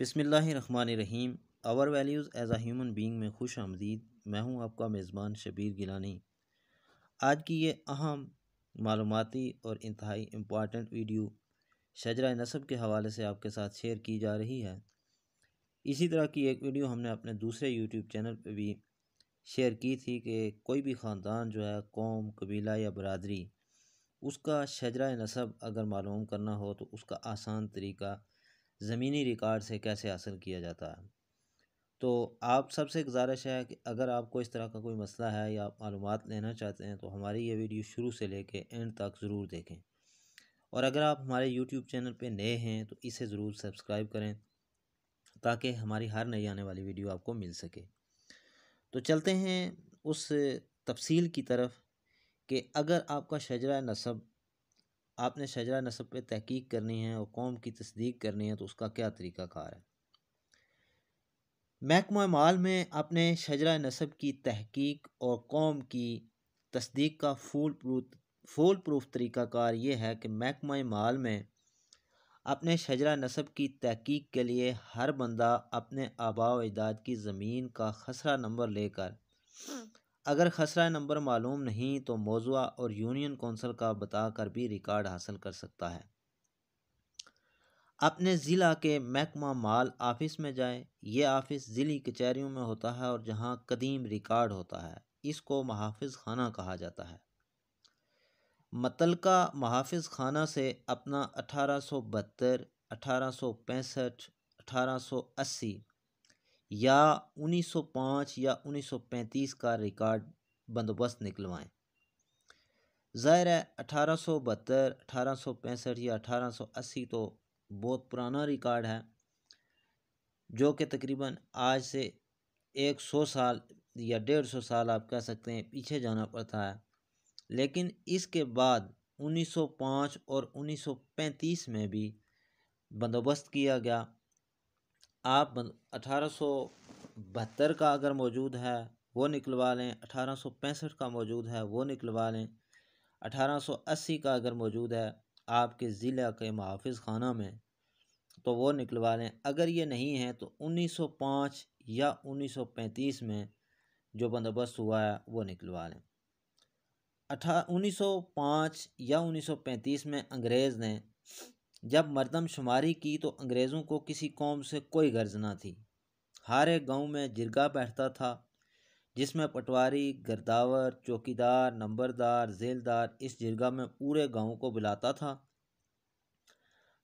बिसमीम our values as a human में खुश आमदीद मैं हूँ आपका मेज़बान शबीर गिलानी आज की ये अहम मालूमती और इंतहाई इम्पॉर्टेंट वीडियो शजरा नसब के हवाले से आपके साथ शेयर की जा रही है इसी तरह की एक वीडियो हमने अपने दूसरे यूट्यूब चैनल पर भी शेयर की थी कि कोई भी ख़ानदान जो है कौम कबीला या बरदरी उसका शजरा नसब अगर मालूम करना हो तो उसका आसान तरीका ज़मीनी रिकॉर्ड से कैसे हासिल किया जाता है तो आप सबसे गुजारिश है कि अगर आपको इस तरह का कोई मसला है या आप मालूम लेना चाहते हैं तो हमारी ये वीडियो शुरू से लेके एंड तक ज़रूर देखें और अगर आप हमारे यूट्यूब चैनल पे नए हैं तो इसे ज़रूर सब्सक्राइब करें ताकि हमारी हर नई आने वाली वीडियो आपको मिल सके तो चलते हैं उस तफसील की तरफ कि अगर आपका शजरा नसब आपने शजरा नसब पे तहकीक करनी है और कौम की तस्दीक करनी है तो उसका क्या तरीका कार है महकमा माल में आपने शजरा नसब की तहकीक और कौम की तस्दीक का फूल प्रूफ फूल प्रूफ तरीक़ाकार ये है कि महकमा माल में अपने शजरा नस्ब की तहकीक के लिए हर बंदा अपने आबा अजदाद की ज़मीन का खसरा नंबर लेकर हाँ। अगर खसरा नंबर मालूम नहीं तो मौजुआ और यूनियन कौंसल का बताकर भी रिकॉर्ड हासिल कर सकता है अपने ज़िला के महकमा माल ऑफिस में जाएं ये ऑफिस ज़िली कचहरीों में होता है और जहाँ कदीम रिकॉर्ड होता है इसको मुहाफ़ खाना कहा जाता है मतलका मुहाफ़ खाना से अपना अठारह सौ बहत्तर अठारह सौ पैंसठ अठारह सौ अस्सी या 1905 या 1935 का रिकॉर्ड बंदोबस्त निकलवाएं ज़ाहिर है अठारह सौ बहत्तर अठारह सौ पैंसठ या अठारह सौ अस्सी तो बहुत पुराना रिकॉर्ड है जो कि तकरीबन आज से एक सौ साल या डेढ़ सौ साल आप कह सकते हैं पीछे जाना पड़ता है लेकिन इसके बाद 1905 और 1935 में भी बंदोबस्त किया गया आप अठारह का अगर मौजूद है वो निकलवा लें अठारह का मौजूद है वो निकलवा लें 1880 का अगर मौजूद है आपके ज़िला के महाफ़ खाना में तो वो निकलवा लें अगर ये नहीं है तो 1905 या 1935 में जो बंदोबस्त हुआ है वो निकलवा लें अठा 1905 या 1935 में अंग्रेज़ ने जब मरदम शुमारी की तो अंग्रेज़ों को किसी कौम से कोई गर्ज ना थी हर एक गाँव में जिरगा बैठता था जिसमें पटवारी गर्दावर चौकीदार नंबरदार जेलदार इस जिरगा में पूरे गाँव को बुलाता था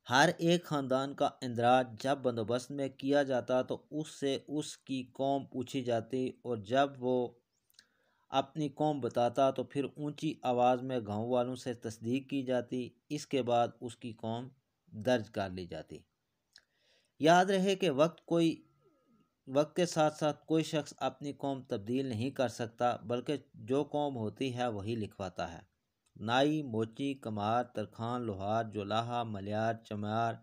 हर एक ख़ानदान का इंदराज जब बंदोबस्त में किया जाता तो उससे उसकी कौम पूछी जाती और जब वो अपनी कौम बताता तो फिर ऊंची आवाज़ में गांव वालों से तस्दीक की जाती इसके बाद उसकी कौम दर्ज कर ली जाती याद रहे कि वक्त कोई वक्त के साथ साथ कोई शख्स अपनी कौम तब्दील नहीं कर सकता बल्कि जो कौम होती है वही लिखवाता है नाई मोची कमार तरखान लोहार जोलाहा मलियार चमार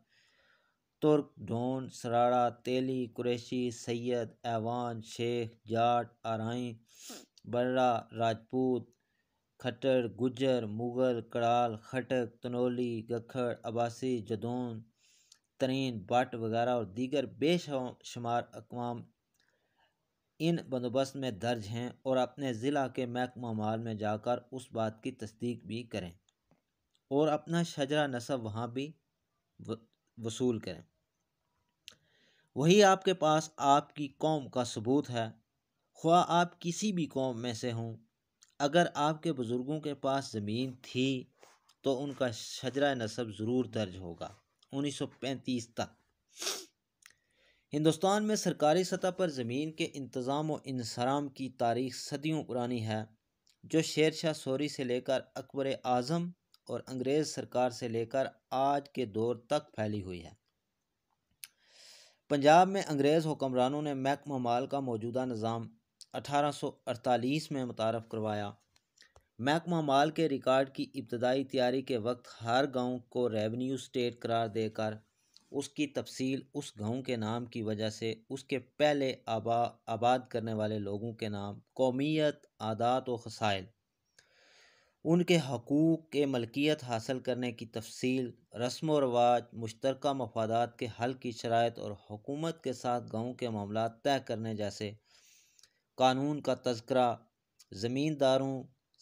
तुर्क ढोन सराड़ा तेली कुरेशी सैयद ऐवान शेख जाट आरई बर्रा राजपूत खट्टर गुजर मुग़ल कड़ाल खटक तनोली गखड़ अबासी जदोन तरीन बट वगैरह और दीगर बेशुमार अकवाम इन बंदोबस्त में दर्ज हैं और अपने ज़िला के महकमा माल में जाकर उस बात की तस्दीक भी करें और अपना शजरा नसब वहाँ भी वसूल करें वही आपके पास आपकी कौम का सबूत है ख्वा आप किसी भी कौम में से हों अगर आपके बुज़ुर्गों के पास ज़मीन थी तो उनका शजरा नसब ज़रूर दर्ज होगा 1935 तक हिंदुस्तान में सरकारी सतह पर ज़मीन के इंतज़ाम व इंसराम की तारीख सदियों पुरानी है जो शेर शाह सोरी से लेकर अकबर आज़म और अंग्रेज़ सरकार से लेकर आज के दौर तक फैली हुई है पंजाब में अंग्रेज़ हुक्मरानों ने महकमा माल का मौजूदा निज़ाम 1848 में मुतारफ़ करवाया महकमा माल के रिकॉर्ड की इब्तदाई तैयारी के वक्त हर गांव को रेवेन्यू स्टेट करार देकर उसकी तफसील उस गांव के नाम की वजह से उसके पहले आबा आबाद करने वाले लोगों के नाम कौमीत आदात व खसाइल उनके हकूक़ के मलकियत हासिल करने की तफसील रस्म व रवाज मुश्तरक मफादात के हल की शरात और हुकूमत के साथ गाँव के मामला तय करने जैसे कानून का तस्करा ज़मींदारों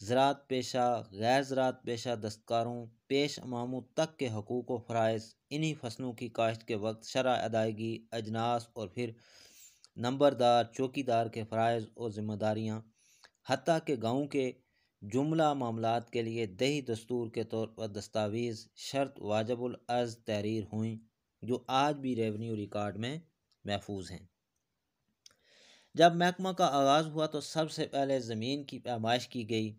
ज़रात पेशा गैर ज़रात पेशा दस्तकारों पेश अमामों तक के हकूक़ व फ़रज़ इन्हीं फसलों की काश्त के वक्त शरा अदायगी अजनास और फिर नंबरदार चौकीदार के फ़रज़ और ज़िम्मेदारियाँ हती के गाँव के जुमला मामला के लिए दही दस्तूर के तौर पर दस्तावेज़ शर्त वाजबुल अर्ज तहरीर हुई जो आज भी रेवन्यू रिकॉर्ड में महफूज हैं जब महकमा का आगाज़ हुआ तो सबसे पहले ज़मीन की पैमाइश की गई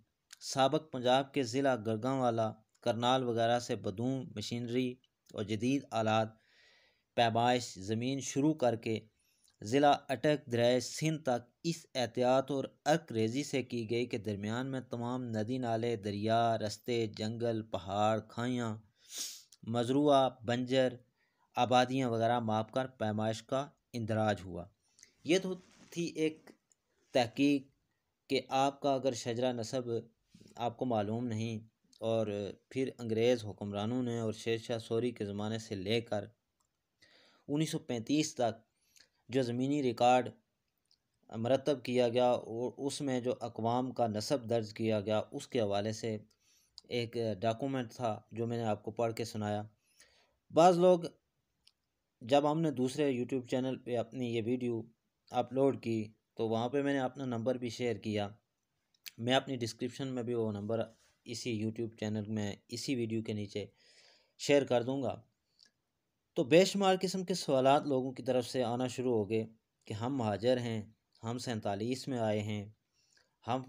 सबक पंजाब के ज़िला गरगांवाला करनाल वगैरह से बदूम मशीनरी और जदीद आलात पैमाइश ज़मीन शुरू करके ज़िला अटक दराज सिंध तक इस एहतियात और अर्क रेजी से की गई के दरमियान में तमाम नदी नाले दरिया रस्ते जंगल पहाड़ खाइयाँ मजरूआ बंजर आबादियाँ वगैरह माप कर पैमाइश का इंदराज हुआ ये तो थी एक तहकीक कि आपका अगर शजरा नसब आपको मालूम नहीं और फिर अंग्रेज़ हुक्मरानों ने और शेर शाह सोरी के ज़माने से लेकर 1935 तक जो ज़मीनी रिकॉर्ड मरतब किया गया और उसमें जो अकवाम का नसब दर्ज किया गया उसके हवाले से एक डॉक्यूमेंट था जो मैंने आपको पढ़ के सुनाया बाज़ लोग जब हमने दूसरे यूट्यूब चैनल पे अपनी ये वीडियो अपलोड की तो वहाँ पे मैंने अपना नंबर भी शेयर किया मैं अपनी डिस्क्रिप्शन में भी वो नंबर इसी यूट्यूब चैनल में इसी वीडियो के नीचे शेयर कर दूँगा तो बेशुमार किस्म के सवाल लोगों की तरफ से आना शुरू हो गए कि हम महाजर हैं हम सैंतालीस में आए हैं हम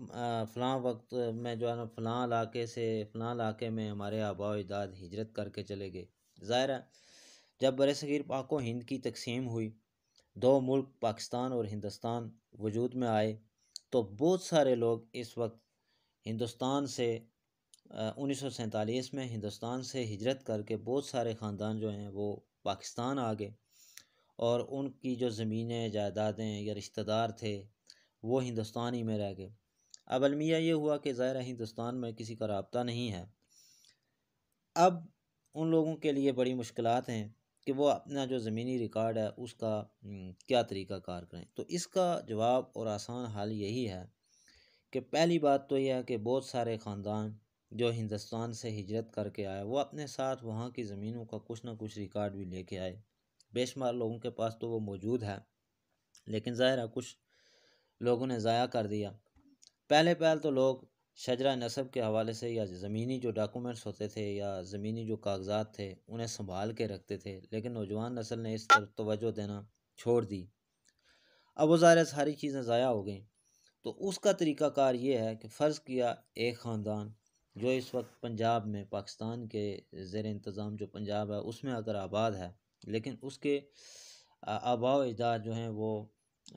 फ़लाँ वक्त में जो है ना फ़लाँ इलाके से फ़लाँ इलाके में हमारे आबा अजदाद हिजरत करके चले गए ज़ाहिर है जब बर सग़ीर पाको हिंद की तकसीम हुई दो मुल्क पाकिस्तान और हिंदुस्तान वजूद में आए तो बहुत सारे लोग इस वक्त हिंदुस्तान से उन्नीस सौ सैंतालीस में हिंदुस्तान से हिजरत करके बहुत सारे ख़ानदान जो हैं वो पाकिस्तान आ गए और उनकी जो ज़मीनें जायदादें या रिश्तेदार थे वो हिंदुस्तान ही में रह गए अब अलमिया ये हुआ कि ज़ाहिर हिंदुस्तान में किसी का रबता नहीं है अब उन लोगों के लिए बड़ी मुश्किल हैं कि वो अपना जो ज़मीनी रिकॉर्ड है उसका क्या तरीका कार करें तो इसका जवाब और आसान हाल यही है कि पहली बात तो यह है कि बहुत सारे ख़ानदान जो हिंदुस्तान से हिजरत करके आए वो अपने साथ वहाँ की ज़मीनों का कुछ ना कुछ रिकॉर्ड भी लेके आए बेशुमार लोगों के पास तो वो मौजूद है लेकिन ज़ाहिर है कुछ लोगों ने ज़ाया कर दिया पहले पहल तो लोग शजरा नसब के हवाले से या ज़मीनी जो डॉक्यूमेंट्स होते थे या ज़मीनी जो कागजात थे उन्हें संभाल के रखते थे लेकिन नौजवान नसल ने इस पर तोज्जो देना छोड़ दी अब वह ज़ाहिर सारी चीज़ें ज़ाया हो गई तो उसका तरीक़ाकार ये है कि फ़र्ज़ किया एक ख़ानदान जो इस वक्त पंजाब में पाकिस्तान के ज़ेर इंतज़ाम जो पंजाब है उसमें अगर आबाद है लेकिन उसके आबा जो हैं वो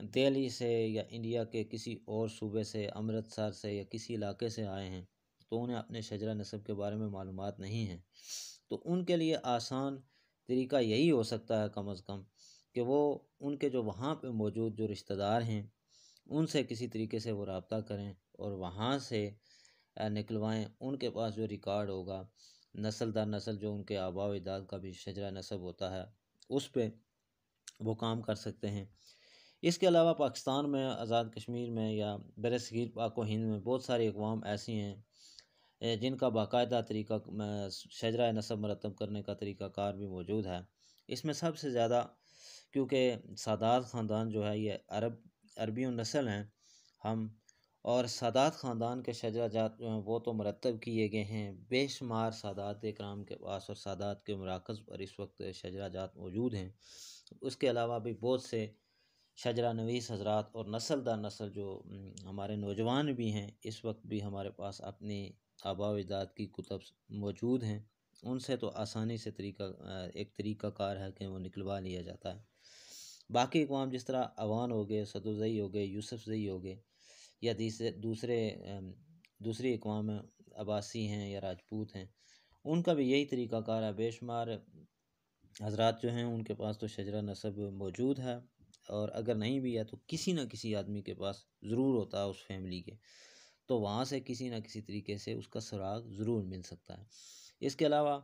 दिल्ली से या इंडिया के किसी और सूबे से अमृतसर से या किसी इलाके से आए हैं तो उन्हें अपने शजरा नस्ब के बारे में मालूम नहीं है तो उनके लिए आसान तरीका यही हो सकता है कम अज़ कम कि वो उनके जो वहाँ पर मौजूद जो रिश्तेदार हैं उनसे किसी तरीके से वो रबता करें और वहाँ से निकलवाएँ उनके पास जो रिकॉर्ड होगा नसल दर नसल जो उनके आबाव इदाद का भी शजरा नसब होता है उस पर वो काम कर सकते हैं इसके अलावा पाकिस्तान में आज़ाद कश्मीर में या बरसगीर पाको हिंद में बहुत सारी अकवाम ऐसी हैं जिनका बाकायदा तरीका शजरा नसब मरतब करने का तरीका कार भी मौजूद है इसमें सबसे ज़्यादा क्योंकि सादात ख़ानदान जो है ये अरब अरबी नस्ल हैं हम और सादात ख़ानदान के शजरा जात जो हैं वो तो मरतब किए गए हैं बेशुमार सादात कराम के पास और सादात के मराकज़ पर इस वक्त शजरा जात मौजूद हैं उसके अलावा भी बहुत से शजरा नवीस हजरात और नसल दर नसल जो हमारे नौजवान भी हैं इस वक्त भी हमारे पास अपनी आबाव अजदाद की कुतब मौजूद हैं उनसे तो आसानी से तरीका एक तरीका कार है कि वो निकलवा लिया जाता है बाकी अकवाम जिस तरह अवान हो गए सदुजई हो गए यूसुफ जई हो गए या दूसरे दूसरी अकवाम अबासी हैं या राजपूत हैं उनका भी यही तरीका कार है बेशुमार हजरात जो हैं उनके पास तो शजरा नसब मौजूद है और अगर नहीं भी है तो किसी ना किसी आदमी के पास ज़रूर होता है उस फैमिली के तो वहाँ से किसी ना किसी तरीके से उसका सुराग ज़रूर मिल सकता है इसके अलावा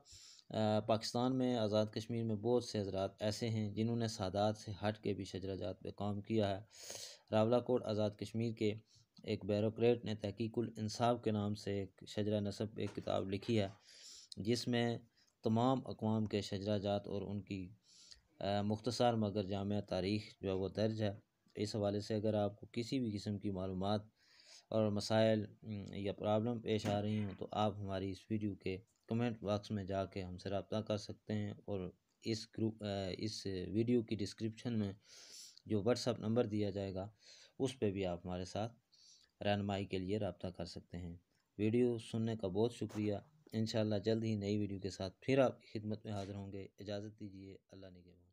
पाकिस्तान में आज़ाद कश्मीर में बहुत से हजरात ऐसे हैं जिन्होंने सादात से हट के भी शजराजात पर काम किया है रावला कोट आज़ाद कश्मीर के एक बैरोक्रेट ने तहकीकुल इंसाफ के नाम से एक शजरा नसब एक किताब लिखी है जिसमें तमाम अकवाम के शजराजात और उनकी मुख्तार मगर जाम तारीख़ जो है वो दर्ज है इस हवाले से अगर आपको किसी भी किस्म की मालूम और मसाइल या प्रॉब्लम पेश आ रही हों तो आप हमारी इस वीडियो के कमेंट बॉक्स में जाके हमसे रबता कर सकते हैं और इस ग्रुप इस वीडियो की डिस्क्रिप्शन में जो व्हाट्सअप नंबर दिया जाएगा उस पर भी आप हमारे साथ रहनमाई के लिए रबता कर सकते हैं वीडियो सुनने का बहुत शुक्रिया इन जल्द ही नई वीडियो के साथ फिर आपकी खिदमत में हाज़िर होंगे इजाज़त दीजिए अल्लाह ने